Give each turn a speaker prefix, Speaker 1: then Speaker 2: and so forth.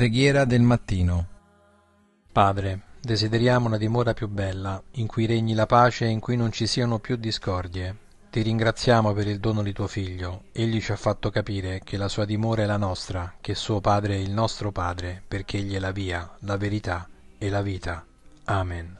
Speaker 1: Preghiera del mattino
Speaker 2: Padre, desideriamo una dimora più bella, in cui regni la pace e in cui non ci siano più discordie. Ti ringraziamo per il dono di tuo Figlio. Egli ci ha fatto capire che la sua dimora è la nostra, che suo Padre è il nostro Padre, perché egli è la via, la verità e la vita. Amen.